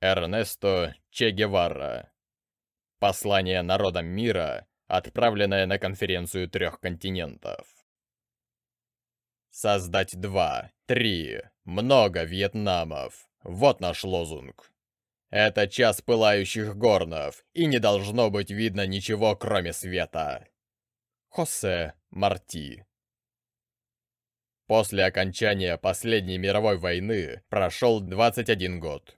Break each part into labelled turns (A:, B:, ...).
A: Эрнесто Че Геварра. Послание народам мира, отправленное на конференцию трех континентов. Создать два, три, много Вьетнамов. Вот наш лозунг. Это час пылающих горнов, и не должно быть видно ничего, кроме света. Хосе Марти После окончания последней мировой войны прошел 21 год.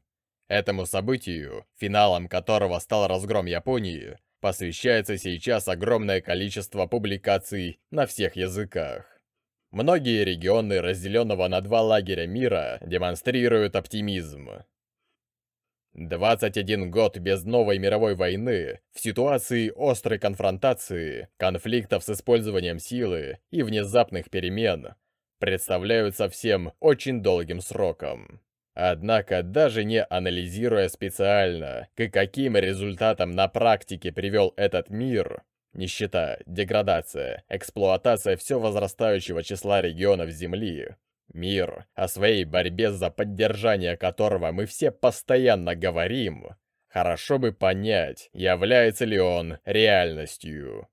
A: Этому событию, финалом которого стал разгром Японии, посвящается сейчас огромное количество публикаций на всех языках. Многие регионы разделенного на два лагеря мира демонстрируют оптимизм. 21 год без новой мировой войны, в ситуации острой конфронтации, конфликтов с использованием силы и внезапных перемен, представляют совсем очень долгим сроком. Однако, даже не анализируя специально, к каким результатам на практике привел этот мир, нищета, деградация, эксплуатация все возрастающего числа регионов Земли, мир, о своей борьбе за поддержание которого мы все постоянно говорим, хорошо бы понять, является ли он реальностью.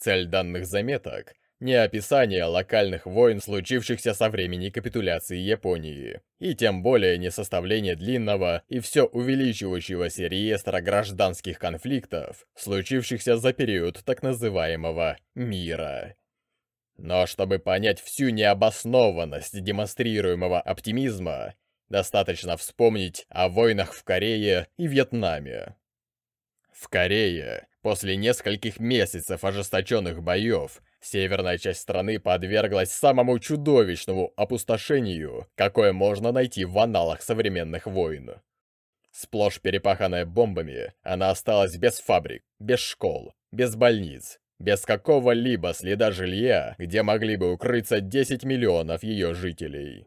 A: Цель данных заметок не описания локальных войн, случившихся со времени капитуляции Японии, и тем более не составление длинного и все увеличивающегося реестра гражданских конфликтов, случившихся за период так называемого «мира». Но чтобы понять всю необоснованность демонстрируемого оптимизма, достаточно вспомнить о войнах в Корее и Вьетнаме. В Корее, после нескольких месяцев ожесточенных боев, Северная часть страны подверглась самому чудовищному опустошению, какое можно найти в аналах современных войн. Сплошь перепаханная бомбами, она осталась без фабрик, без школ, без больниц, без какого-либо следа жилья, где могли бы укрыться 10 миллионов ее жителей.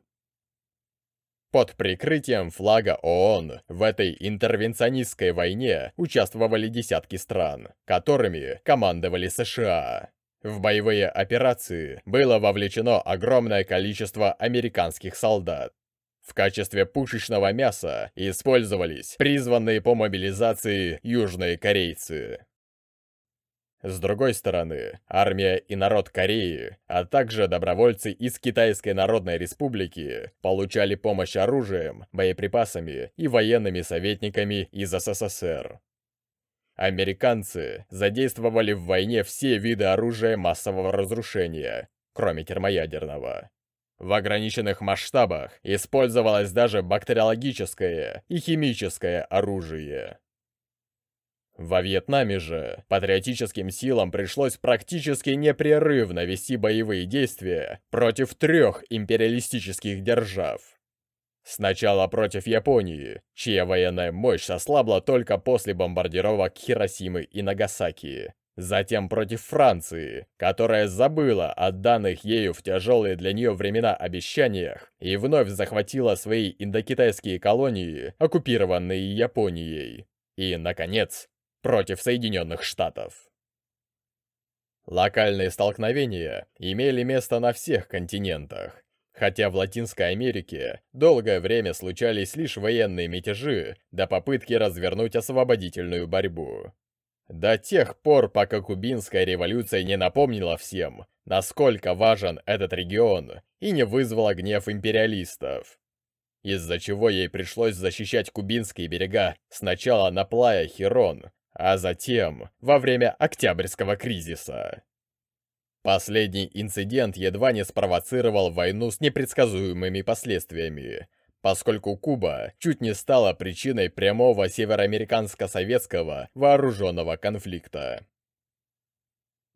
A: Под прикрытием флага ООН в этой интервенционистской войне участвовали десятки стран, которыми командовали США. В боевые операции было вовлечено огромное количество американских солдат. В качестве пушечного мяса использовались призванные по мобилизации южные корейцы. С другой стороны, армия и народ Кореи, а также добровольцы из Китайской Народной Республики получали помощь оружием, боеприпасами и военными советниками из СССР. Американцы задействовали в войне все виды оружия массового разрушения, кроме термоядерного. В ограниченных масштабах использовалось даже бактериологическое и химическое оружие. Во Вьетнаме же патриотическим силам пришлось практически непрерывно вести боевые действия против трех империалистических держав. Сначала против Японии, чья военная мощь ослабла только после бомбардировок Хиросимы и Нагасаки. Затем против Франции, которая забыла о данных ею в тяжелые для нее времена обещаниях и вновь захватила свои индокитайские колонии, оккупированные Японией. И, наконец, против Соединенных Штатов. Локальные столкновения имели место на всех континентах, Хотя в Латинской Америке долгое время случались лишь военные мятежи до попытки развернуть освободительную борьбу. До тех пор, пока Кубинская революция не напомнила всем, насколько важен этот регион и не вызвала гнев империалистов. Из-за чего ей пришлось защищать кубинские берега сначала на плая Хирон, а затем во время Октябрьского кризиса. Последний инцидент едва не спровоцировал войну с непредсказуемыми последствиями, поскольку Куба чуть не стала причиной прямого североамериканско-советского вооруженного конфликта.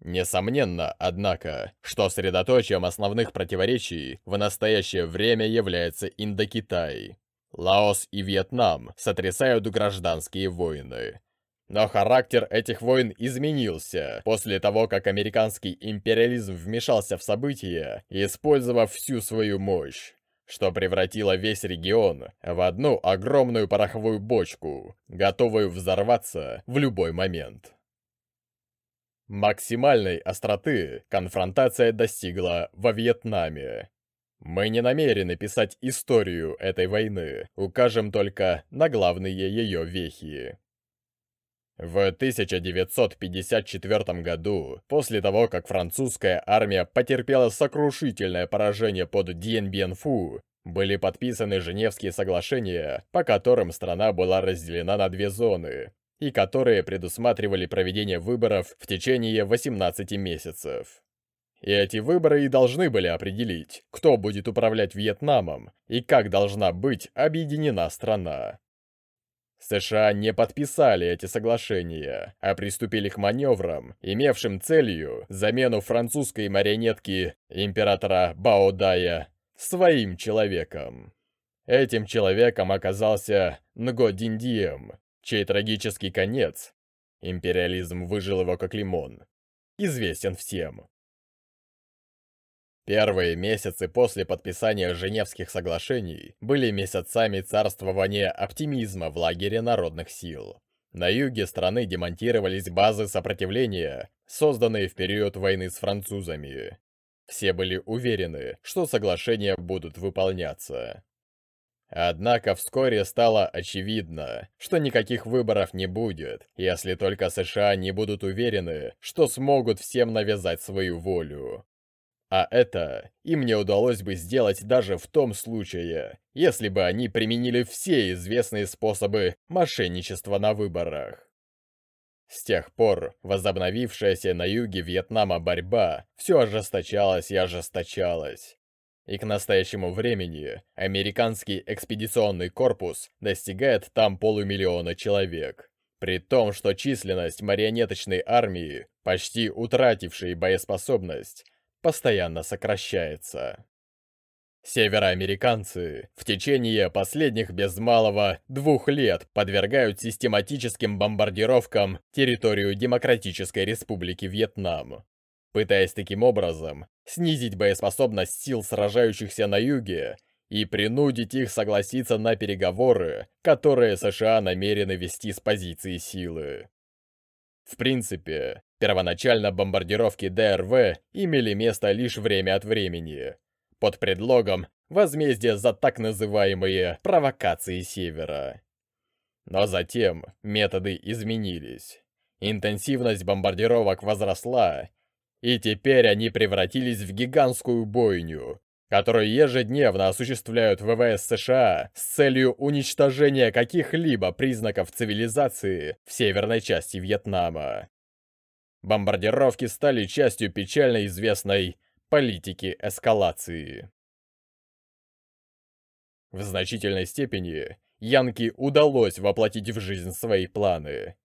A: Несомненно, однако, что средоточием основных противоречий в настоящее время является Индокитай. Лаос и Вьетнам сотрясают гражданские войны, но характер этих войн изменился после того, как американский империализм вмешался в события, использовав всю свою мощь что превратило весь регион в одну огромную пороховую бочку, готовую взорваться в любой момент. Максимальной остроты конфронтация достигла во Вьетнаме. Мы не намерены писать историю этой войны, укажем только на главные ее вехи. В 1954 году, после того, как французская армия потерпела сокрушительное поражение под Дьенбиенфу, были подписаны Женевские соглашения, по которым страна была разделена на две зоны, и которые предусматривали проведение выборов в течение 18 месяцев. И эти выборы и должны были определить, кто будет управлять Вьетнамом и как должна быть объединена страна. США не подписали эти соглашения, а приступили к маневрам, имевшим целью замену французской марионетки императора Баодая своим человеком. Этим человеком оказался Нго Диндием, чей трагический конец, империализм выжил его как лимон, известен всем. Первые месяцы после подписания Женевских соглашений были месяцами царствования оптимизма в лагере народных сил. На юге страны демонтировались базы сопротивления, созданные в период войны с французами. Все были уверены, что соглашения будут выполняться. Однако вскоре стало очевидно, что никаких выборов не будет, если только США не будут уверены, что смогут всем навязать свою волю. А это им не удалось бы сделать даже в том случае, если бы они применили все известные способы мошенничества на выборах. С тех пор возобновившаяся на юге Вьетнама борьба все ожесточалась и ожесточалась. И к настоящему времени американский экспедиционный корпус достигает там полумиллиона человек. При том, что численность марионеточной армии, почти утратившей боеспособность, постоянно сокращается. Североамериканцы в течение последних без малого двух лет подвергают систематическим бомбардировкам территорию Демократической Республики Вьетнам, пытаясь таким образом снизить боеспособность сил сражающихся на юге и принудить их согласиться на переговоры, которые США намерены вести с позиции силы. В принципе, Первоначально бомбардировки ДРВ имели место лишь время от времени, под предлогом возмездия за так называемые «провокации Севера». Но затем методы изменились. Интенсивность бомбардировок возросла, и теперь они превратились в гигантскую бойню, которую ежедневно осуществляют ВВС США с целью уничтожения каких-либо признаков цивилизации в северной части Вьетнама. Бомбардировки стали частью печально известной политики эскалации. В значительной степени Янки удалось воплотить в жизнь свои планы.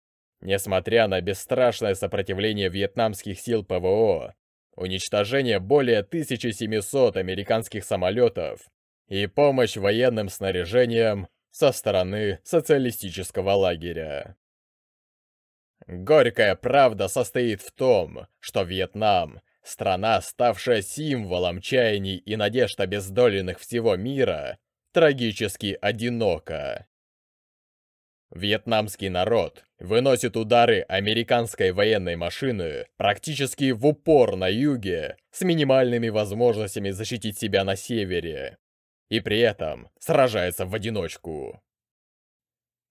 A: Несмотря на бесстрашное сопротивление вьетнамских сил ПВО, уничтожение более 1700 американских самолетов и помощь военным снаряжением со стороны социалистического лагеря. Горькая правда состоит в том, что Вьетнам — страна, ставшая символом чаяний и надежд обездоленных всего мира, трагически одинока. Вьетнамский народ выносит удары американской военной машины практически в упор на юге с минимальными возможностями защитить себя на севере. И при этом сражается в одиночку.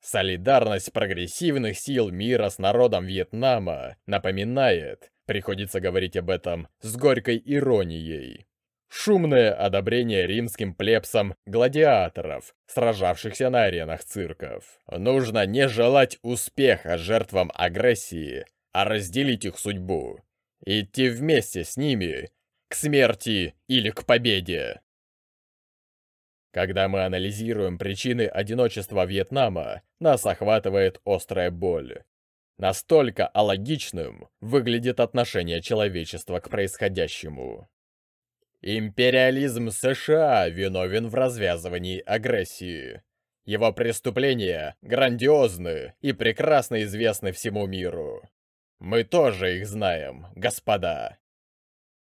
A: Солидарность прогрессивных сил мира с народом Вьетнама напоминает, приходится говорить об этом с горькой иронией. Шумное одобрение римским плебсам гладиаторов, сражавшихся на аренах цирков. Нужно не желать успеха жертвам агрессии, а разделить их судьбу. Идти вместе с ними к смерти или к победе. Когда мы анализируем причины одиночества Вьетнама, нас охватывает острая боль. Настолько алогичным выглядит отношение человечества к происходящему. Империализм США виновен в развязывании агрессии. Его преступления грандиозны и прекрасно известны всему миру. Мы тоже их знаем, господа.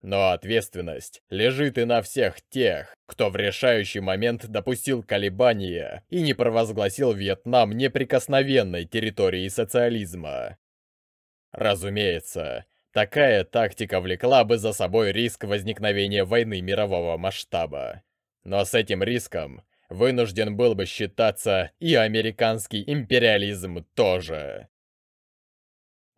A: Но ответственность лежит и на всех тех, кто в решающий момент допустил колебания и не провозгласил Вьетнам неприкосновенной территорией социализма. Разумеется, такая тактика влекла бы за собой риск возникновения войны мирового масштаба. Но с этим риском вынужден был бы считаться и американский империализм тоже.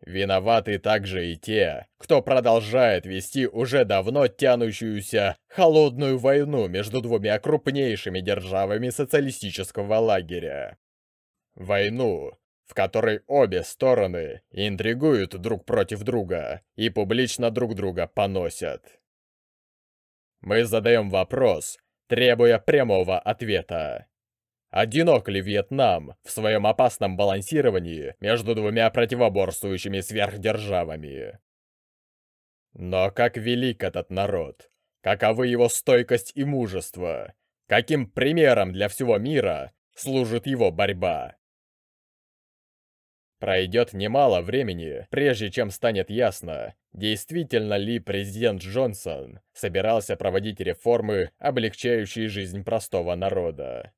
A: Виноваты также и те, кто продолжает вести уже давно тянущуюся холодную войну между двумя крупнейшими державами социалистического лагеря. Войну, в которой обе стороны интригуют друг против друга и публично друг друга поносят. Мы задаем вопрос, требуя прямого ответа. Одинок ли Вьетнам в своем опасном балансировании между двумя противоборствующими сверхдержавами? Но как велик этот народ, каковы его стойкость и мужество, каким примером для всего мира служит его борьба? Пройдет немало времени, прежде чем станет ясно, действительно ли президент Джонсон собирался проводить реформы, облегчающие жизнь простого народа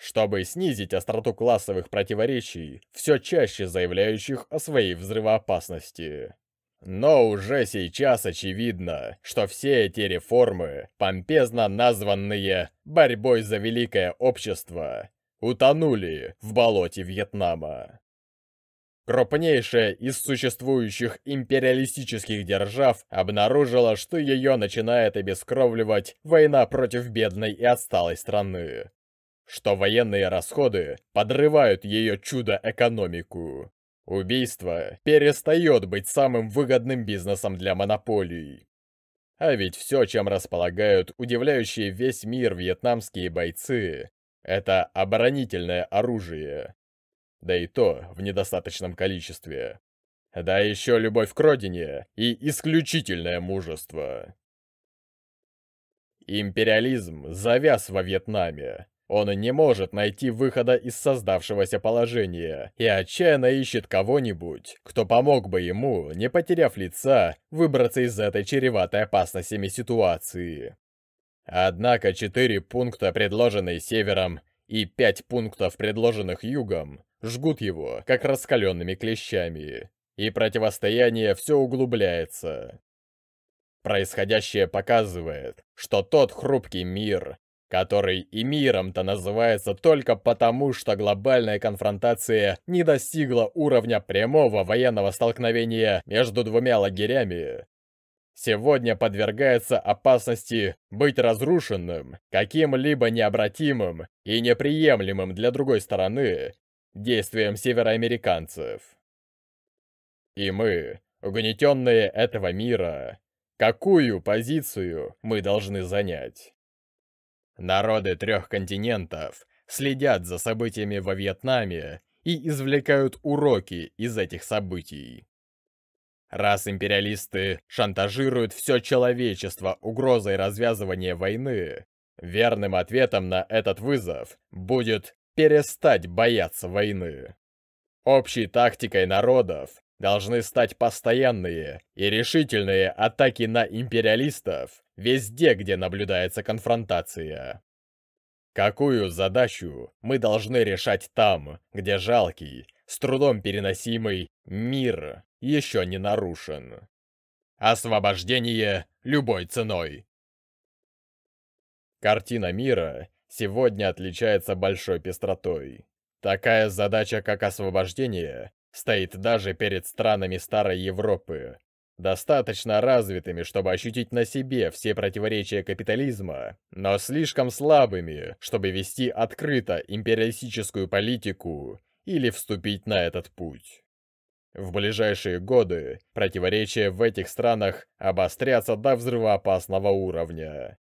A: чтобы снизить остроту классовых противоречий, все чаще заявляющих о своей взрывоопасности. Но уже сейчас очевидно, что все эти реформы, помпезно названные «борьбой за великое общество», утонули в болоте Вьетнама. Крупнейшая из существующих империалистических держав обнаружила, что ее начинает обескровливать война против бедной и отсталой страны, что военные расходы подрывают ее чудо-экономику. Убийство перестает быть самым выгодным бизнесом для монополий. А ведь все, чем располагают удивляющие весь мир вьетнамские бойцы, это оборонительное оружие. Да и то в недостаточном количестве. Да еще любовь к родине и исключительное мужество. Империализм завяз во Вьетнаме, он не может найти выхода из создавшегося положения и отчаянно ищет кого-нибудь, кто помог бы ему, не потеряв лица, выбраться из этой чреватой опасностями ситуации. Однако четыре пункта, предложенные севером, и пять пунктов, предложенных югом, жгут его, как раскаленными клещами, и противостояние все углубляется. Происходящее показывает, что тот хрупкий мир, который и миром-то называется только потому, что глобальная конфронтация не достигла уровня прямого военного столкновения между двумя лагерями, сегодня подвергается опасности быть разрушенным, каким-либо необратимым и неприемлемым для другой стороны действием североамериканцев. И мы, угнетенные этого мира, какую позицию мы должны занять? Народы трех континентов следят за событиями во Вьетнаме и извлекают уроки из этих событий. Раз империалисты шантажируют все человечество угрозой развязывания войны, верным ответом на этот вызов будет перестать бояться войны. Общей тактикой народов должны стать постоянные и решительные атаки на империалистов везде, где наблюдается конфронтация. Какую задачу мы должны решать там, где жалкий, с трудом переносимый мир еще не нарушен? Освобождение любой ценой. Картина мира сегодня отличается большой пестротой. Такая задача, как освобождение, стоит даже перед странами Старой Европы, достаточно развитыми, чтобы ощутить на себе все противоречия капитализма, но слишком слабыми, чтобы вести открыто империалистическую политику или вступить на этот путь. В ближайшие годы противоречия в этих странах обострятся до взрывоопасного уровня.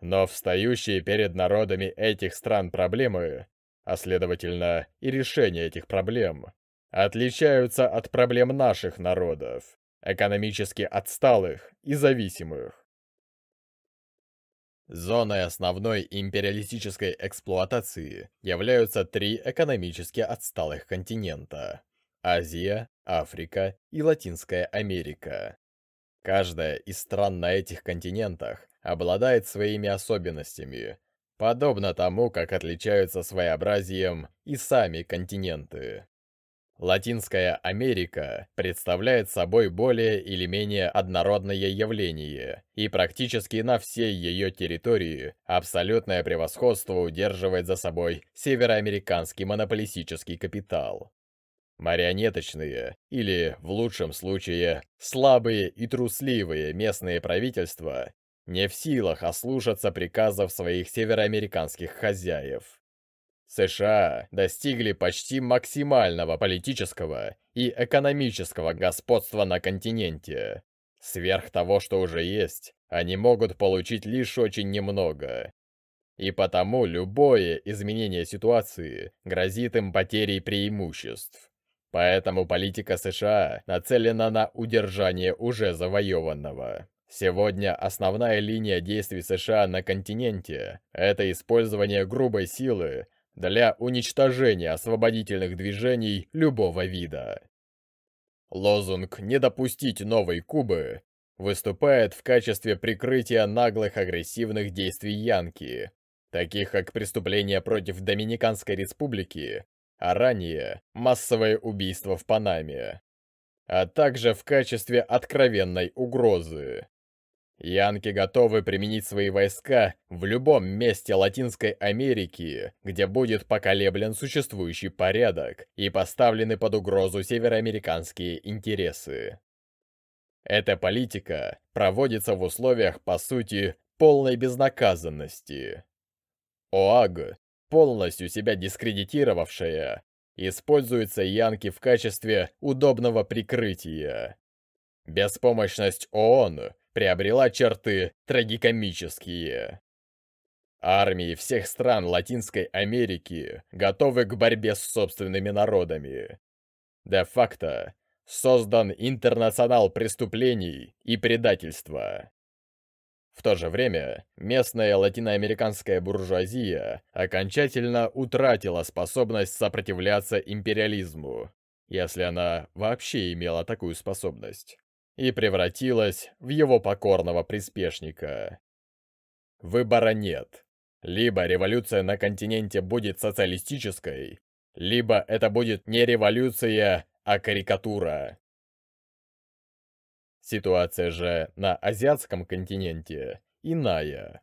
A: Но встающие перед народами этих стран проблемы, а следовательно и решение этих проблем, отличаются от проблем наших народов, экономически отсталых и зависимых. Зоной основной империалистической эксплуатации являются три экономически отсталых континента – Азия, Африка и Латинская Америка. Каждая из стран на этих континентах обладает своими особенностями, подобно тому, как отличаются своеобразием и сами континенты. Латинская Америка представляет собой более или менее однородное явление, и практически на всей ее территории абсолютное превосходство удерживает за собой североамериканский монополистический капитал. Марионеточные, или, в лучшем случае, слабые и трусливые местные правительства не в силах ослушаться приказов своих североамериканских хозяев. США достигли почти максимального политического и экономического господства на континенте. Сверх того, что уже есть, они могут получить лишь очень немного. И потому любое изменение ситуации грозит им потерей преимуществ. Поэтому политика США нацелена на удержание уже завоеванного. Сегодня основная линия действий США на континенте – это использование грубой силы для уничтожения освободительных движений любого вида. Лозунг «Не допустить новой Кубы» выступает в качестве прикрытия наглых агрессивных действий Янки, таких как преступления против Доминиканской республики, а ранее массовое убийство в Панаме, а также в качестве откровенной угрозы. Янки готовы применить свои войска в любом месте Латинской Америки, где будет поколеблен существующий порядок и поставлены под угрозу североамериканские интересы. Эта политика проводится в условиях, по сути, полной безнаказанности. ОАГ, полностью себя дискредитировавшая, используется Янки в качестве удобного прикрытия. Беспомощность ООН приобрела черты трагикомические. Армии всех стран Латинской Америки готовы к борьбе с собственными народами. Де-факто создан интернационал преступлений и предательства. В то же время местная латиноамериканская буржуазия окончательно утратила способность сопротивляться империализму, если она вообще имела такую способность и превратилась в его покорного приспешника. Выбора нет. Либо революция на континенте будет социалистической, либо это будет не революция, а карикатура. Ситуация же на азиатском континенте иная.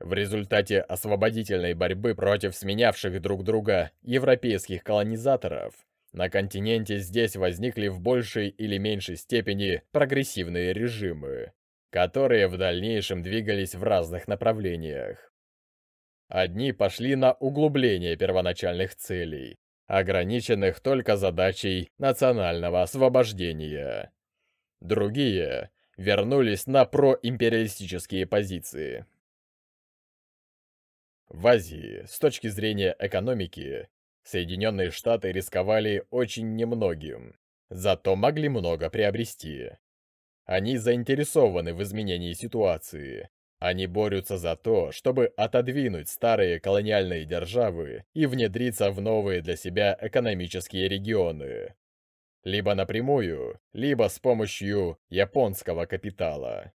A: В результате освободительной борьбы против сменявших друг друга европейских колонизаторов – на континенте здесь возникли в большей или меньшей степени прогрессивные режимы, которые в дальнейшем двигались в разных направлениях. Одни пошли на углубление первоначальных целей, ограниченных только задачей национального освобождения. Другие вернулись на проимпериалистические позиции. В Азии, с точки зрения экономики, Соединенные Штаты рисковали очень немногим, зато могли много приобрести. Они заинтересованы в изменении ситуации. Они борются за то, чтобы отодвинуть старые колониальные державы и внедриться в новые для себя экономические регионы. Либо напрямую, либо с помощью японского капитала.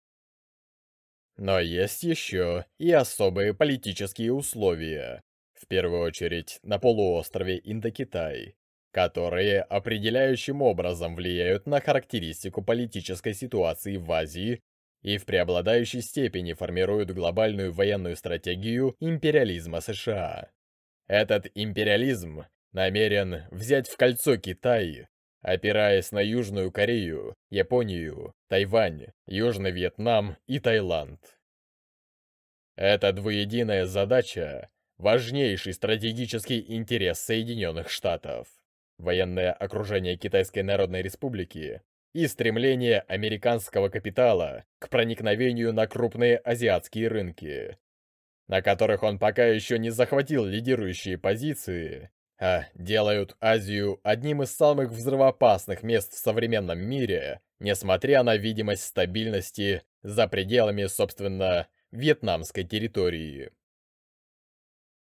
A: Но есть еще и особые политические условия, в первую очередь на полуострове Индокитай, которые определяющим образом влияют на характеристику политической ситуации в Азии и в преобладающей степени формируют глобальную военную стратегию империализма США. Этот империализм намерен взять в кольцо Китай, опираясь на Южную Корею, Японию, Тайвань, Южный Вьетнам и Таиланд. Эта двуединая задача важнейший стратегический интерес Соединенных Штатов, военное окружение Китайской Народной Республики и стремление американского капитала к проникновению на крупные азиатские рынки, на которых он пока еще не захватил лидирующие позиции, а делают Азию одним из самых взрывоопасных мест в современном мире, несмотря на видимость стабильности за пределами, собственно, вьетнамской территории.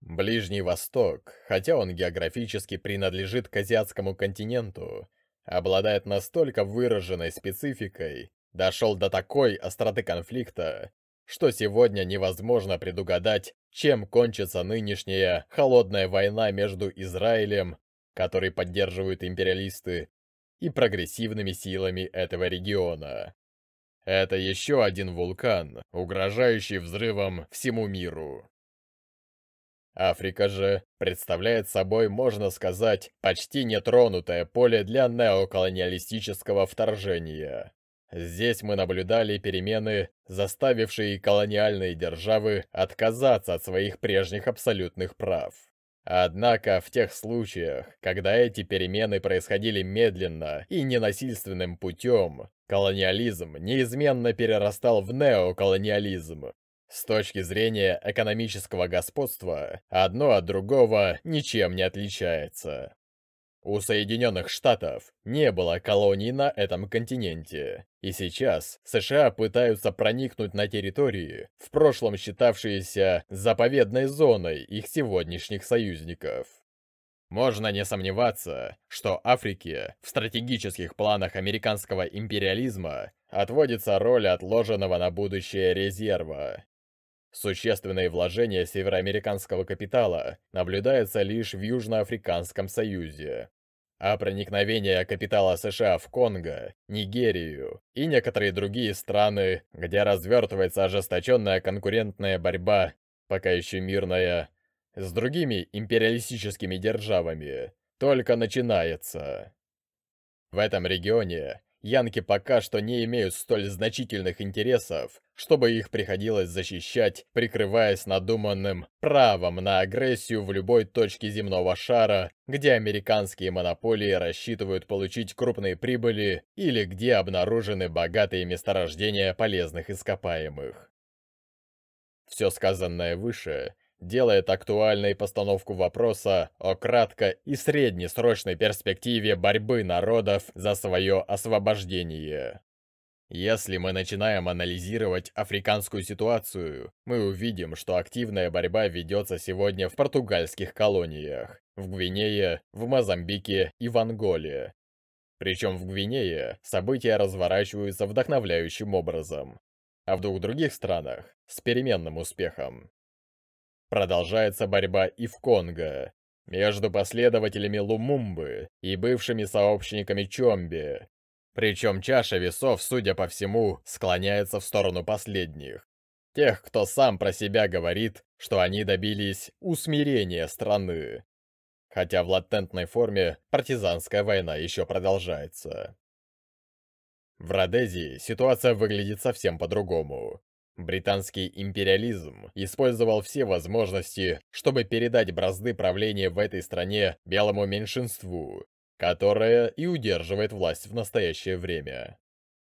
A: Ближний Восток, хотя он географически принадлежит к азиатскому континенту, обладает настолько выраженной спецификой, дошел до такой остроты конфликта, что сегодня невозможно предугадать, чем кончится нынешняя холодная война между Израилем, который поддерживают империалисты, и прогрессивными силами этого региона. Это еще один вулкан, угрожающий взрывом всему миру. Африка же представляет собой, можно сказать, почти нетронутое поле для неоколониалистического вторжения. Здесь мы наблюдали перемены, заставившие колониальные державы отказаться от своих прежних абсолютных прав. Однако в тех случаях, когда эти перемены происходили медленно и ненасильственным путем, колониализм неизменно перерастал в неоколониализм, с точки зрения экономического господства, одно от другого ничем не отличается. У Соединенных Штатов не было колоний на этом континенте, и сейчас США пытаются проникнуть на территории, в прошлом считавшиеся заповедной зоной их сегодняшних союзников. Можно не сомневаться, что Африке в стратегических планах американского империализма отводится роль отложенного на будущее резерва. Существенные вложения североамериканского капитала наблюдаются лишь в Южноафриканском Союзе. А проникновение капитала США в Конго, Нигерию и некоторые другие страны, где развертывается ожесточенная конкурентная борьба, пока еще мирная, с другими империалистическими державами, только начинается. В этом регионе Янки пока что не имеют столь значительных интересов, чтобы их приходилось защищать, прикрываясь надуманным правом на агрессию в любой точке земного шара, где американские монополии рассчитывают получить крупные прибыли или где обнаружены богатые месторождения полезных ископаемых. Все сказанное выше делает актуальной постановку вопроса о кратко- и среднесрочной перспективе борьбы народов за свое освобождение. Если мы начинаем анализировать африканскую ситуацию, мы увидим, что активная борьба ведется сегодня в португальских колониях, в Гвинее, в Мозамбике и в Анголе. Причем в Гвинее события разворачиваются вдохновляющим образом, а в двух других странах – с переменным успехом продолжается борьба и в Конго между последователями Лумумбы и бывшими сообщниками Чомби. Причем чаша весов, судя по всему, склоняется в сторону последних. Тех, кто сам про себя говорит, что они добились усмирения страны. Хотя в латентной форме партизанская война еще продолжается. В Родезии ситуация выглядит совсем по-другому. Британский империализм использовал все возможности, чтобы передать бразды правления в этой стране белому меньшинству, которое и удерживает власть в настоящее время.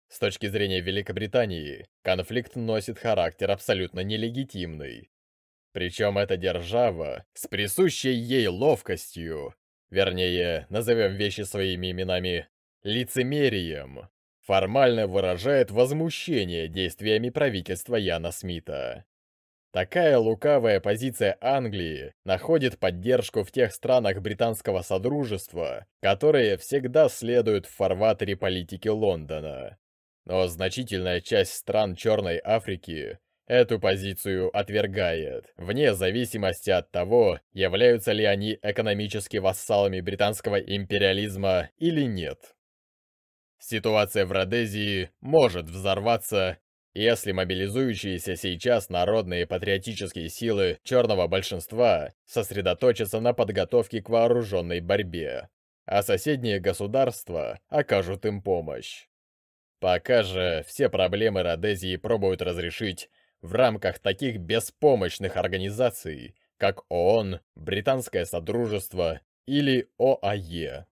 A: С точки зрения Великобритании, конфликт носит характер абсолютно нелегитимный. Причем эта держава с присущей ей ловкостью, вернее, назовем вещи своими именами, лицемерием, формально выражает возмущение действиями правительства Яна Смита. Такая лукавая позиция Англии находит поддержку в тех странах британского содружества, которые всегда следуют в фарватере политики Лондона. Но значительная часть стран Черной Африки эту позицию отвергает, вне зависимости от того, являются ли они экономически вассалами британского империализма или нет. Ситуация в Родезии может взорваться, если мобилизующиеся сейчас народные патриотические силы черного большинства сосредоточатся на подготовке к вооруженной борьбе, а соседние государства окажут им помощь. Пока же все проблемы Родезии пробуют разрешить в рамках таких беспомощных организаций, как ООН, Британское Содружество или ОАЕ.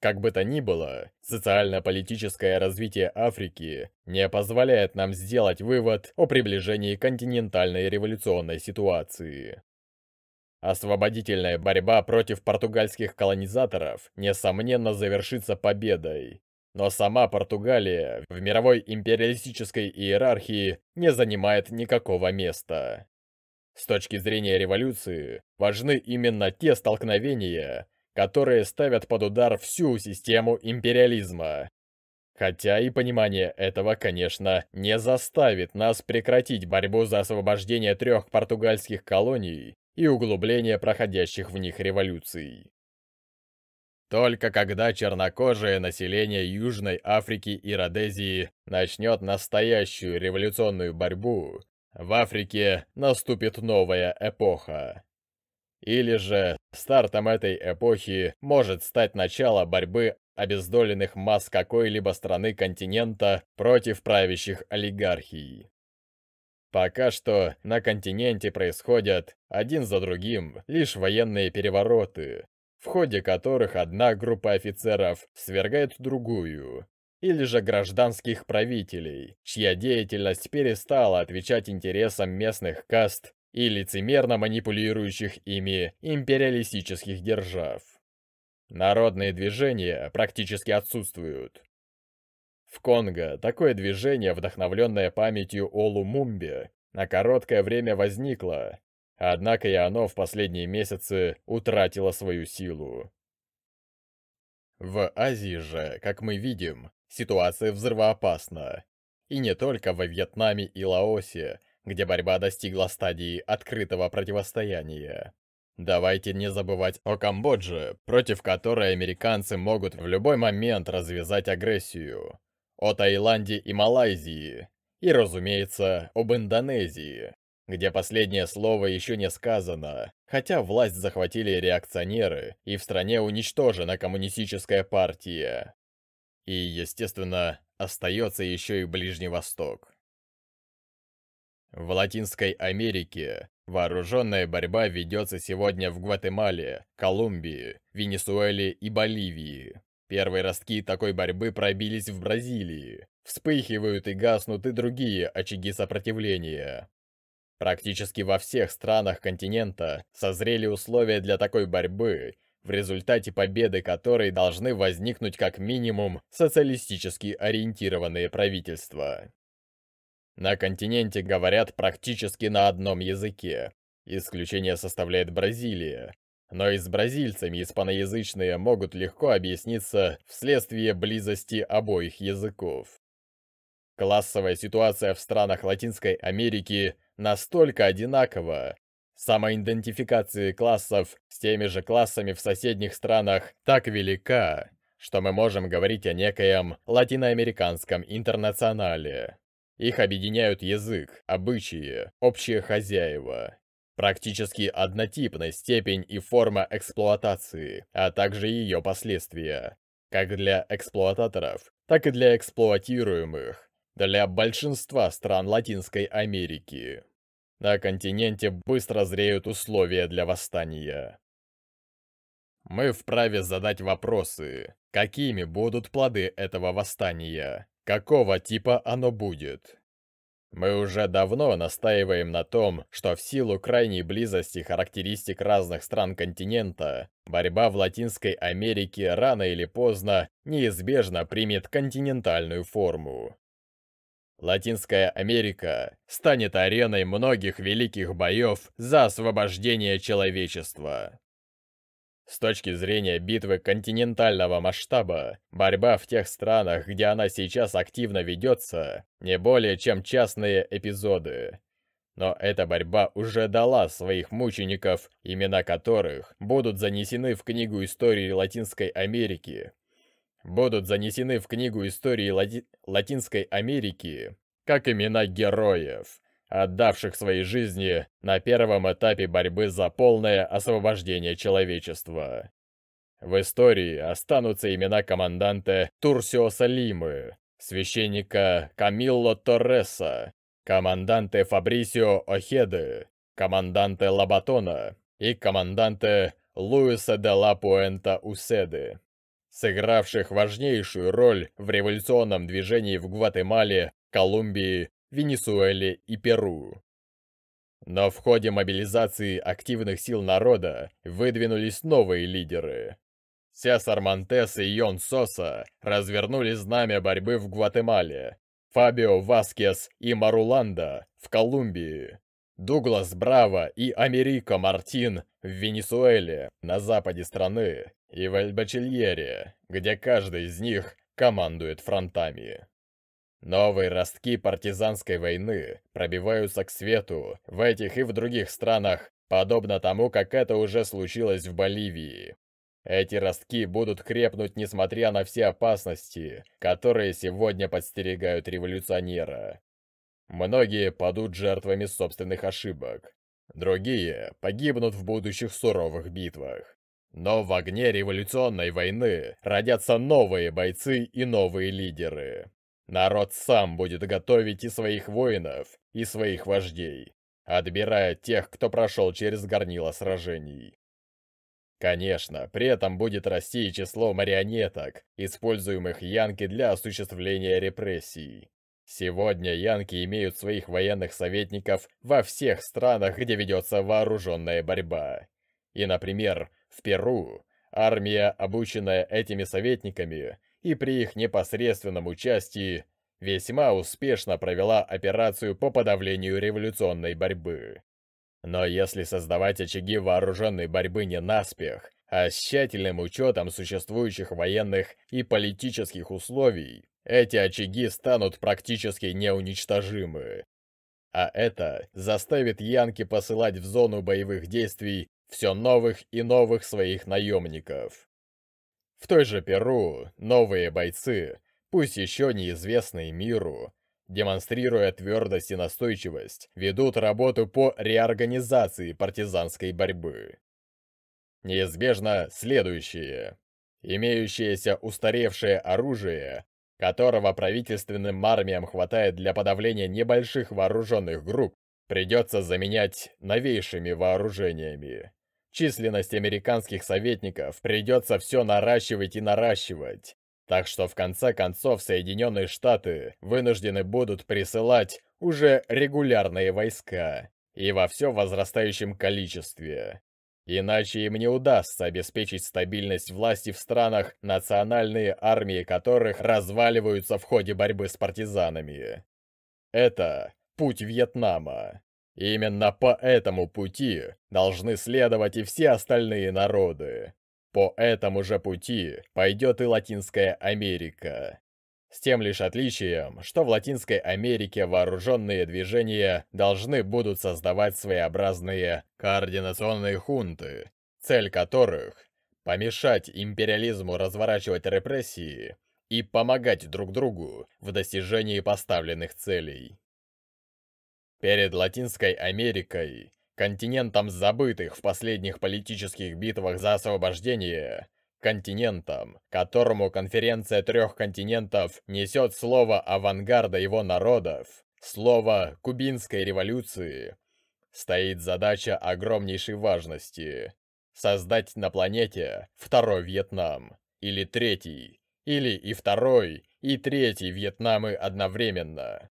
A: Как бы то ни было, социально-политическое развитие Африки не позволяет нам сделать вывод о приближении континентальной революционной ситуации. Освободительная борьба против португальских колонизаторов, несомненно, завершится победой. Но сама Португалия в мировой империалистической иерархии не занимает никакого места. С точки зрения революции, важны именно те столкновения, которые ставят под удар всю систему империализма. Хотя и понимание этого, конечно, не заставит нас прекратить борьбу за освобождение трех португальских колоний и углубление проходящих в них революций. Только когда чернокожее население Южной Африки и Родезии начнет настоящую революционную борьбу, в Африке наступит новая эпоха. Или же стартом этой эпохи может стать начало борьбы обездоленных масс какой-либо страны континента против правящих олигархий. Пока что на континенте происходят один за другим лишь военные перевороты, в ходе которых одна группа офицеров свергает другую, или же гражданских правителей, чья деятельность перестала отвечать интересам местных каст и лицемерно манипулирующих ими империалистических держав. Народные движения практически отсутствуют. В Конго такое движение, вдохновленное памятью Олу Мумбе, на короткое время возникло, однако и оно в последние месяцы утратило свою силу. В Азии же, как мы видим, ситуация взрывоопасна. И не только во Вьетнаме и Лаосе, где борьба достигла стадии открытого противостояния. Давайте не забывать о Камбодже, против которой американцы могут в любой момент развязать агрессию, о Таиланде и Малайзии, и, разумеется, об Индонезии, где последнее слово еще не сказано, хотя власть захватили реакционеры, и в стране уничтожена коммунистическая партия. И, естественно, остается еще и Ближний Восток. В Латинской Америке вооруженная борьба ведется сегодня в Гватемале, Колумбии, Венесуэле и Боливии. Первые ростки такой борьбы пробились в Бразилии. Вспыхивают и гаснут и другие очаги сопротивления. Практически во всех странах континента созрели условия для такой борьбы, в результате победы которой должны возникнуть как минимум социалистически ориентированные правительства. На континенте говорят практически на одном языке. Исключение составляет Бразилия. Но и с бразильцами испаноязычные могут легко объясниться вследствие близости обоих языков. Классовая ситуация в странах Латинской Америки настолько одинакова. самоидентификация классов с теми же классами в соседних странах так велика, что мы можем говорить о некоем латиноамериканском интернационале. Их объединяют язык, обычаи, общие хозяева, практически однотипны степень и форма эксплуатации, а также ее последствия, как для эксплуататоров, так и для эксплуатируемых, для большинства стран Латинской Америки. На континенте быстро зреют условия для восстания. Мы вправе задать вопросы, какими будут плоды этого восстания, какого типа оно будет. Мы уже давно настаиваем на том, что в силу крайней близости характеристик разных стран континента, борьба в Латинской Америке рано или поздно неизбежно примет континентальную форму. Латинская Америка станет ареной многих великих боев за освобождение человечества. С точки зрения битвы континентального масштаба, борьба в тех странах, где она сейчас активно ведется, не более чем частные эпизоды. Но эта борьба уже дала своих мучеников, имена которых будут занесены в книгу истории Латинской Америки. Будут занесены в книгу истории Лати... Латинской Америки как имена героев – отдавших свои жизни на первом этапе борьбы за полное освобождение человечества. В истории останутся имена команданта Турсиоса Лимы, священника Камилло Торреса, команданта Фабрисио Охеды, команданта Лабатона и команданта Луиса де ла Пуэнта Уседы, сыгравших важнейшую роль в революционном движении в Гватемале, Колумбии Венесуэле и Перу. Но в ходе мобилизации активных сил народа выдвинулись новые лидеры. Сесар Монтес и Йон Соса развернули знамя борьбы в Гватемале, Фабио Васкес и Маруланда в Колумбии, Дуглас Браво и Америка Мартин в Венесуэле, на западе страны, и в Эльбачильере, где каждый из них командует фронтами. Новые ростки партизанской войны пробиваются к свету в этих и в других странах, подобно тому, как это уже случилось в Боливии. Эти ростки будут крепнуть, несмотря на все опасности, которые сегодня подстерегают революционера. Многие падут жертвами собственных ошибок. Другие погибнут в будущих суровых битвах. Но в огне революционной войны родятся новые бойцы и новые лидеры. Народ сам будет готовить и своих воинов, и своих вождей, отбирая тех, кто прошел через горнило сражений. Конечно, при этом будет расти число марионеток, используемых Янки для осуществления репрессий. Сегодня Янки имеют своих военных советников во всех странах, где ведется вооруженная борьба. И, например, в Перу армия, обученная этими советниками, и при их непосредственном участии весьма успешно провела операцию по подавлению революционной борьбы. Но если создавать очаги вооруженной борьбы не наспех, а с тщательным учетом существующих военных и политических условий, эти очаги станут практически неуничтожимы. А это заставит Янки посылать в зону боевых действий все новых и новых своих наемников. В той же Перу новые бойцы, пусть еще неизвестные миру, демонстрируя твердость и настойчивость, ведут работу по реорганизации партизанской борьбы. Неизбежно следующее. Имеющееся устаревшее оружие, которого правительственным армиям хватает для подавления небольших вооруженных групп, придется заменять новейшими вооружениями. Численность американских советников придется все наращивать и наращивать. Так что в конце концов Соединенные Штаты вынуждены будут присылать уже регулярные войска и во все возрастающем количестве. Иначе им не удастся обеспечить стабильность власти в странах, национальные армии которых разваливаются в ходе борьбы с партизанами. Это путь Вьетнама. Именно по этому пути должны следовать и все остальные народы. По этому же пути пойдет и Латинская Америка. С тем лишь отличием, что в Латинской Америке вооруженные движения должны будут создавать своеобразные координационные хунты, цель которых – помешать империализму разворачивать репрессии и помогать друг другу в достижении поставленных целей. Перед Латинской Америкой, континентом забытых в последних политических битвах за освобождение, континентом, которому конференция трех континентов несет слово авангарда его народов, слово «Кубинской революции», стоит задача огромнейшей важности – создать на планете второй Вьетнам, или третий, или и второй, и третий Вьетнамы одновременно.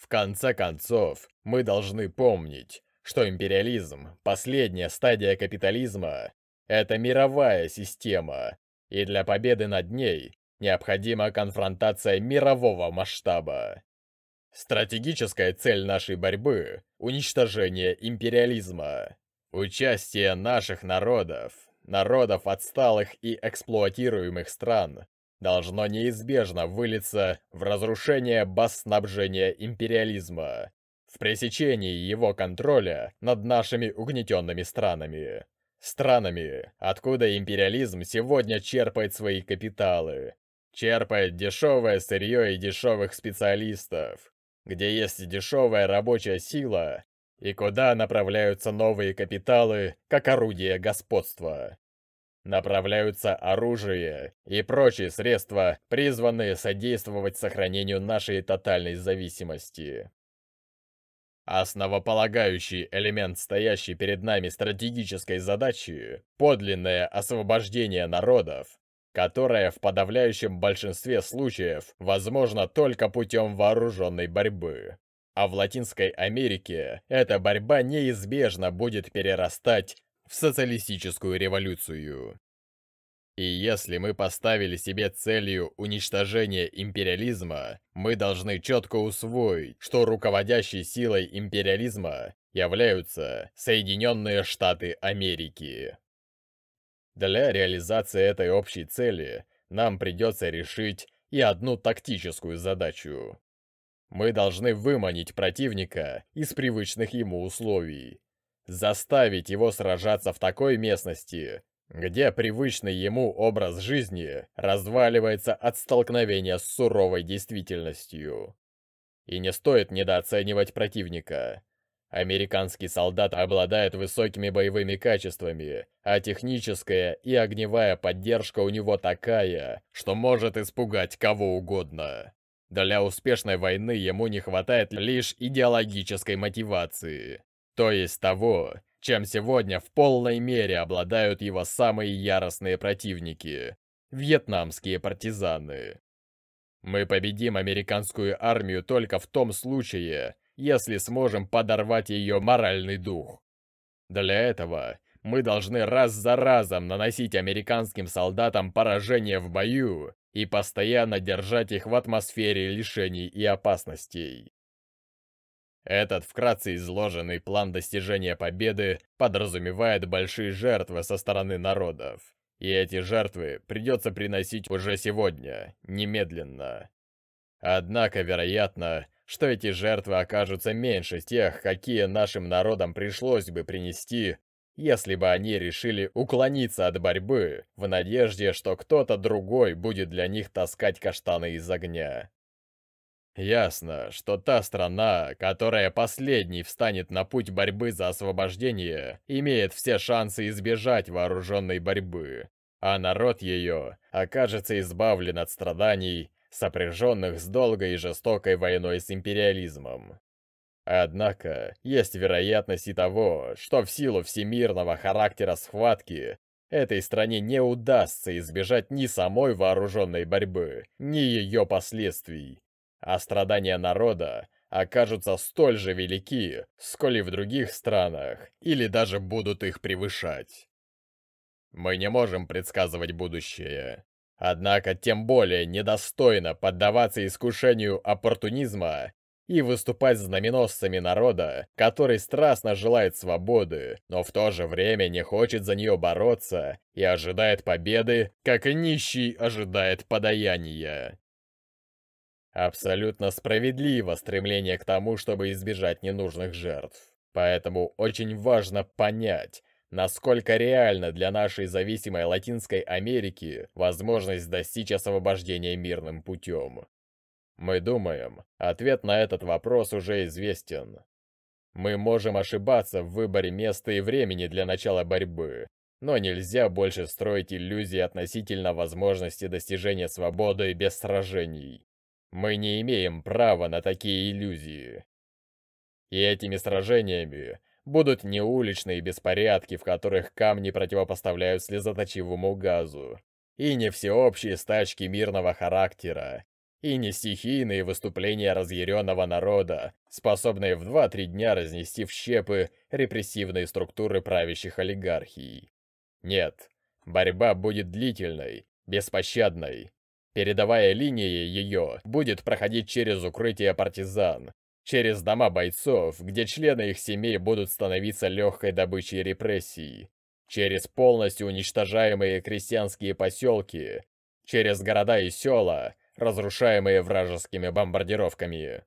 A: В конце концов, мы должны помнить, что империализм – последняя стадия капитализма. Это мировая система, и для победы над ней необходима конфронтация мирового масштаба. Стратегическая цель нашей борьбы – уничтожение империализма. Участие наших народов, народов отсталых и эксплуатируемых стран должно неизбежно вылиться в разрушение баз снабжения империализма, в пресечении его контроля над нашими угнетенными странами. Странами, откуда империализм сегодня черпает свои капиталы, черпает дешевое сырье и дешевых специалистов, где есть дешевая рабочая сила и куда направляются новые капиталы как орудие господства направляются оружие и прочие средства, призванные содействовать сохранению нашей тотальной зависимости. Основополагающий элемент стоящей перед нами стратегической задачи – подлинное освобождение народов, которое в подавляющем большинстве случаев возможно только путем вооруженной борьбы. А в Латинской Америке эта борьба неизбежно будет перерастать в социалистическую революцию. И если мы поставили себе целью уничтожения империализма, мы должны четко усвоить, что руководящей силой империализма являются Соединенные Штаты Америки. Для реализации этой общей цели нам придется решить и одну тактическую задачу. Мы должны выманить противника из привычных ему условий Заставить его сражаться в такой местности, где привычный ему образ жизни разваливается от столкновения с суровой действительностью. И не стоит недооценивать противника. Американский солдат обладает высокими боевыми качествами, а техническая и огневая поддержка у него такая, что может испугать кого угодно. Для успешной войны ему не хватает лишь идеологической мотивации то есть того, чем сегодня в полной мере обладают его самые яростные противники – вьетнамские партизаны. Мы победим американскую армию только в том случае, если сможем подорвать ее моральный дух. Для этого мы должны раз за разом наносить американским солдатам поражение в бою и постоянно держать их в атмосфере лишений и опасностей. Этот вкратце изложенный план достижения победы подразумевает большие жертвы со стороны народов. И эти жертвы придется приносить уже сегодня, немедленно. Однако, вероятно, что эти жертвы окажутся меньше тех, какие нашим народам пришлось бы принести, если бы они решили уклониться от борьбы в надежде, что кто-то другой будет для них таскать каштаны из огня. Ясно, что та страна, которая последней встанет на путь борьбы за освобождение, имеет все шансы избежать вооруженной борьбы, а народ ее окажется избавлен от страданий, сопряженных с долгой и жестокой войной с империализмом. Однако, есть вероятность и того, что в силу всемирного характера схватки этой стране не удастся избежать ни самой вооруженной борьбы, ни ее последствий, а страдания народа окажутся столь же велики, сколь и в других странах, или даже будут их превышать. Мы не можем предсказывать будущее, однако тем более недостойно поддаваться искушению оппортунизма и выступать знаменосцами народа, который страстно желает свободы, но в то же время не хочет за нее бороться и ожидает победы, как нищий ожидает подаяния. Абсолютно справедливо стремление к тому, чтобы избежать ненужных жертв. Поэтому очень важно понять, насколько реально для нашей зависимой Латинской Америки возможность достичь освобождения мирным путем. Мы думаем, ответ на этот вопрос уже известен. Мы можем ошибаться в выборе места и времени для начала борьбы, но нельзя больше строить иллюзии относительно возможности достижения свободы без сражений. Мы не имеем права на такие иллюзии. И этими сражениями будут не уличные беспорядки, в которых камни противопоставляют слезоточивому газу, и не всеобщие стачки мирного характера, и не стихийные выступления разъяренного народа, способные в 2-3 дня разнести в щепы репрессивные структуры правящих олигархий. Нет, борьба будет длительной, беспощадной, Передовая линия ее будет проходить через укрытие партизан, через дома бойцов, где члены их семей будут становиться легкой добычей репрессий, через полностью уничтожаемые крестьянские поселки, через города и села, разрушаемые вражескими бомбардировками.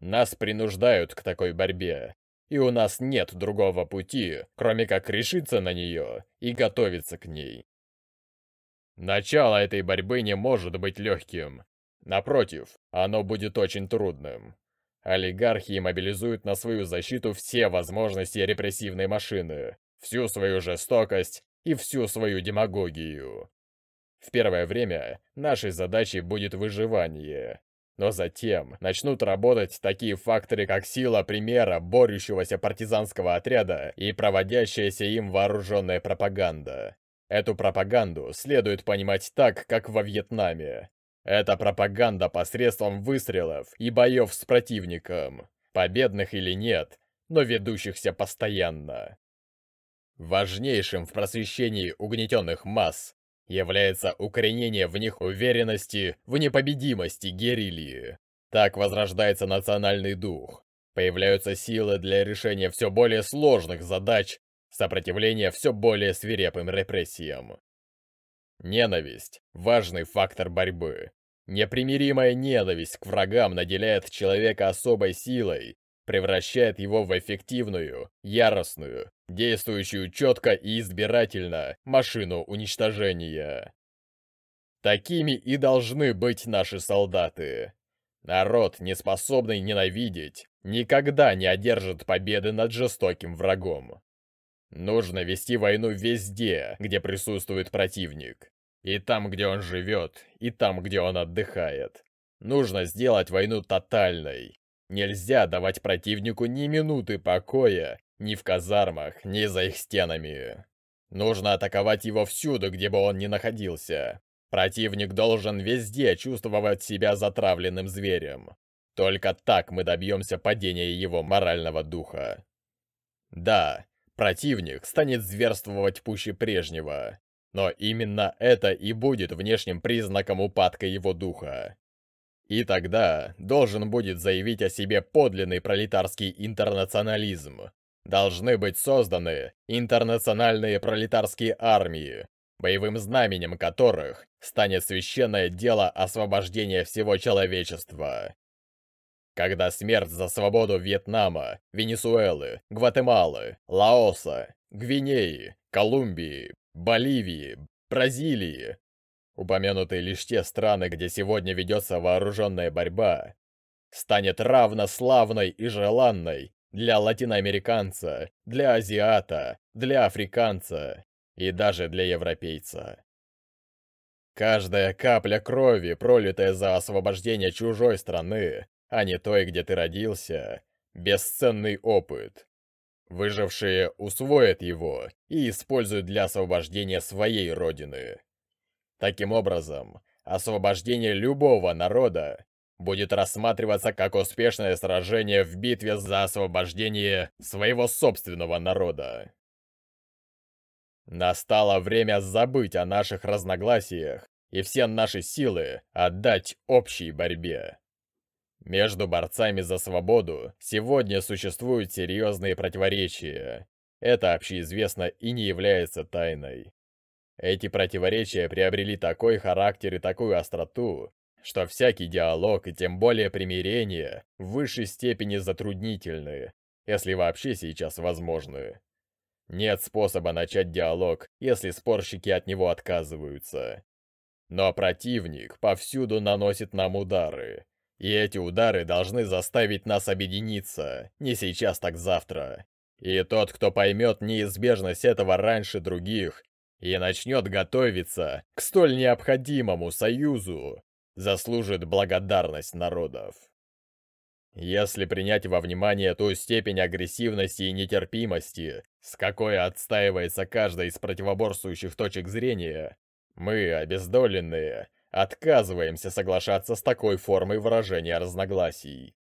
A: Нас принуждают к такой борьбе, и у нас нет другого пути, кроме как решиться на нее и готовиться к ней. Начало этой борьбы не может быть легким. Напротив, оно будет очень трудным. Олигархи мобилизуют на свою защиту все возможности репрессивной машины, всю свою жестокость и всю свою демагогию. В первое время нашей задачей будет выживание. Но затем начнут работать такие факторы, как сила примера борющегося партизанского отряда и проводящаяся им вооруженная пропаганда. Эту пропаганду следует понимать так, как во Вьетнаме. Это пропаганда посредством выстрелов и боев с противником, победных или нет, но ведущихся постоянно. Важнейшим в просвещении угнетенных масс является укоренение в них уверенности в непобедимости герилии. Так возрождается национальный дух. Появляются силы для решения все более сложных задач Сопротивление все более свирепым репрессиям. Ненависть – важный фактор борьбы. Непримиримая ненависть к врагам наделяет человека особой силой, превращает его в эффективную, яростную, действующую четко и избирательно машину уничтожения. Такими и должны быть наши солдаты. Народ, не способный ненавидеть, никогда не одержит победы над жестоким врагом. Нужно вести войну везде, где присутствует противник. И там, где он живет, и там, где он отдыхает. Нужно сделать войну тотальной. Нельзя давать противнику ни минуты покоя, ни в казармах, ни за их стенами. Нужно атаковать его всюду, где бы он ни находился. Противник должен везде чувствовать себя затравленным зверем. Только так мы добьемся падения его морального духа. Да, Противник станет зверствовать пуще прежнего. Но именно это и будет внешним признаком упадка его духа. И тогда должен будет заявить о себе подлинный пролетарский интернационализм. Должны быть созданы интернациональные пролетарские армии, боевым знаменем которых станет священное дело освобождения всего человечества когда смерть за свободу Вьетнама, Венесуэлы, Гватемалы, Лаоса, Гвинеи, Колумбии, Боливии, Бразилии. Упомянуты лишь те страны, где сегодня ведется вооруженная борьба, станет равно славной и желанной для латиноамериканца, для азиата, для африканца и даже для европейца. Каждая капля крови, пролитая за освобождение чужой страны, а не той, где ты родился, бесценный опыт. Выжившие усвоят его и используют для освобождения своей родины. Таким образом, освобождение любого народа будет рассматриваться как успешное сражение в битве за освобождение своего собственного народа. Настало время забыть о наших разногласиях и все наши силы отдать общей борьбе. Между борцами за свободу сегодня существуют серьезные противоречия. Это общеизвестно и не является тайной. Эти противоречия приобрели такой характер и такую остроту, что всякий диалог и тем более примирение в высшей степени затруднительны, если вообще сейчас возможны. Нет способа начать диалог, если спорщики от него отказываются. Но противник повсюду наносит нам удары, и эти удары должны заставить нас объединиться, не сейчас, так завтра. И тот, кто поймет неизбежность этого раньше других и начнет готовиться к столь необходимому союзу, заслужит благодарность народов. Если принять во внимание ту степень агрессивности и нетерпимости, с какой отстаивается каждая из противоборствующих точек зрения, мы, обездоленные, отказываемся соглашаться с такой формой выражения разногласий.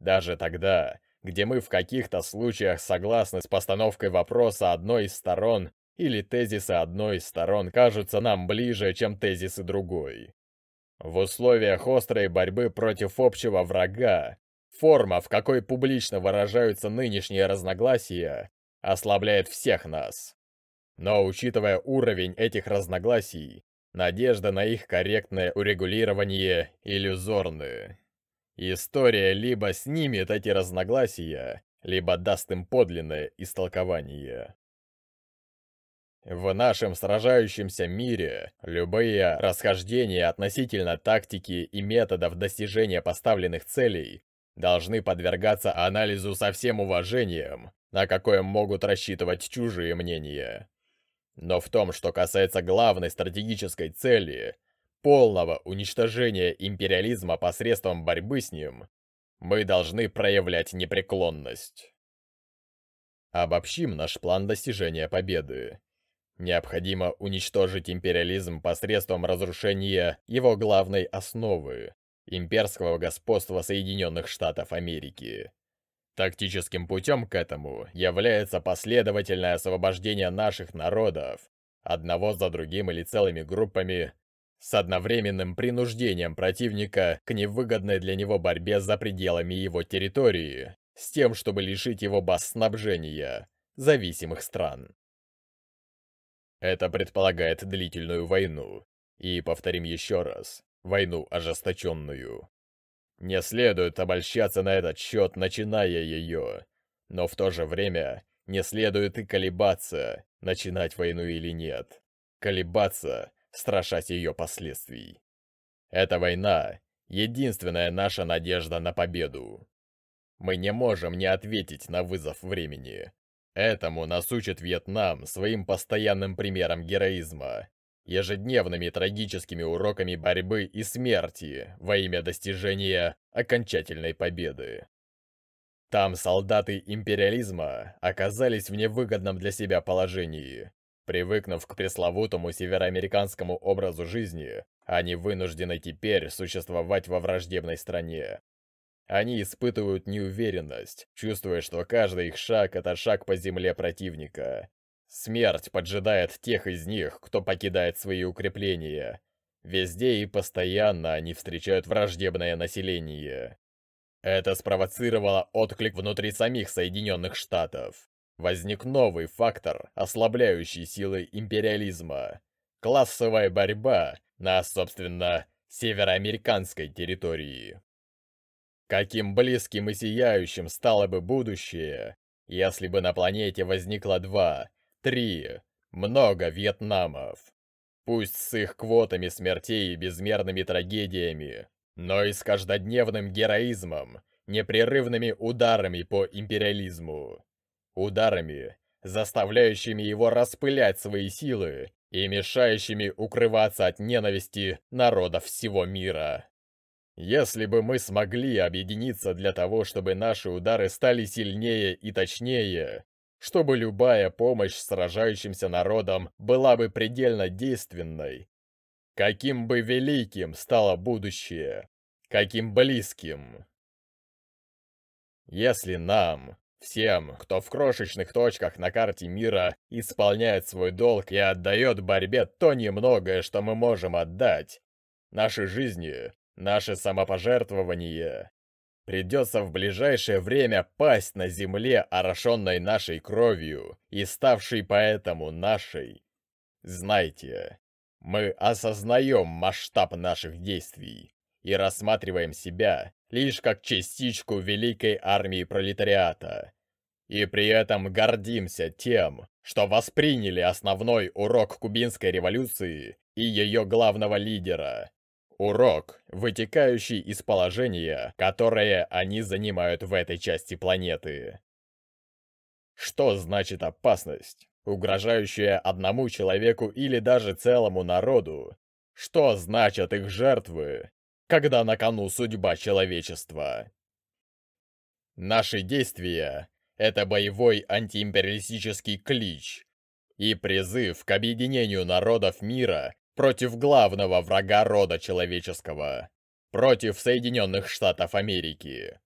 A: Даже тогда, где мы в каких-то случаях согласны с постановкой вопроса одной из сторон или тезисы одной из сторон кажутся нам ближе, чем тезисы другой. В условиях острой борьбы против общего врага форма, в какой публично выражаются нынешние разногласия, ослабляет всех нас. Но учитывая уровень этих разногласий, Надежда на их корректное урегулирование иллюзорны. История либо снимет эти разногласия, либо даст им подлинное истолкование. В нашем сражающемся мире любые расхождения относительно тактики и методов достижения поставленных целей должны подвергаться анализу со всем уважением, на какое могут рассчитывать чужие мнения. Но в том, что касается главной стратегической цели — полного уничтожения империализма посредством борьбы с ним, мы должны проявлять непреклонность. Обобщим наш план достижения победы. Необходимо уничтожить империализм посредством разрушения его главной основы – имперского господства Соединенных Штатов Америки. Тактическим путем к этому является последовательное освобождение наших народов, одного за другим или целыми группами, с одновременным принуждением противника к невыгодной для него борьбе за пределами его территории, с тем, чтобы лишить его баз снабжения, зависимых стран. Это предполагает длительную войну, и, повторим еще раз, войну ожесточенную. Не следует обольщаться на этот счет, начиная ее. Но в то же время не следует и колебаться, начинать войну или нет. Колебаться, страшась ее последствий. Эта война — единственная наша надежда на победу. Мы не можем не ответить на вызов времени. Этому нас учит Вьетнам своим постоянным примером героизма, ежедневными трагическими уроками борьбы и смерти во имя достижения окончательной победы. Там солдаты империализма оказались в невыгодном для себя положении. Привыкнув к пресловутому североамериканскому образу жизни, они вынуждены теперь существовать во враждебной стране. Они испытывают неуверенность, чувствуя, что каждый их шаг – это шаг по земле противника, Смерть поджидает тех из них, кто покидает свои укрепления. Везде и постоянно они встречают враждебное население. Это спровоцировало отклик внутри самих Соединенных Штатов. Возник новый фактор, ослабляющий силы империализма. Классовая борьба на, собственно, североамериканской территории. Каким близким и сияющим стало бы будущее, если бы на планете возникло два Три. Много вьетнамов. Пусть с их квотами смертей и безмерными трагедиями, но и с каждодневным героизмом, непрерывными ударами по империализму. Ударами, заставляющими его распылять свои силы и мешающими укрываться от ненависти народов всего мира. Если бы мы смогли объединиться для того, чтобы наши удары стали сильнее и точнее, чтобы любая помощь сражающимся народам была бы предельно действенной. Каким бы великим стало будущее, каким близким. Если нам, всем, кто в крошечных точках на карте мира исполняет свой долг и отдает борьбе то немногое, что мы можем отдать, наши жизни, наше самопожертвование. Придется в ближайшее время пасть на земле, орошенной нашей кровью и ставшей поэтому нашей. Знайте, мы осознаем масштаб наших действий и рассматриваем себя лишь как частичку великой армии пролетариата. И при этом гордимся тем, что восприняли основной урок кубинской революции и ее главного лидера, Урок, вытекающий из положения, которое они занимают в этой части планеты. Что значит опасность, угрожающая одному человеку или даже целому народу? Что значат их жертвы, когда на кону судьба человечества? Наши действия — это боевой антиимпериалистический клич и призыв к объединению народов мира против главного врага рода человеческого, против Соединенных Штатов Америки.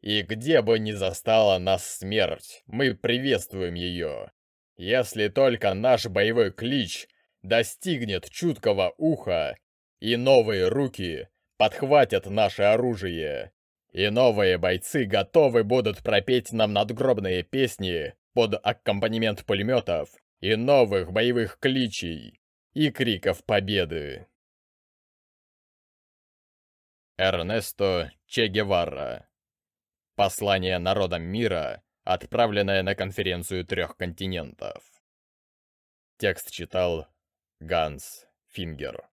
A: И где бы ни застала нас смерть, мы приветствуем ее, если только наш боевой клич достигнет чуткого уха, и новые руки подхватят наше оружие, и новые бойцы готовы будут пропеть нам надгробные песни под аккомпанемент пулеметов и новых боевых кличей, и криков победы. Эрнесто Че Геварра. Послание народам мира, отправленное на конференцию трех континентов. Текст читал Ганс Фингер.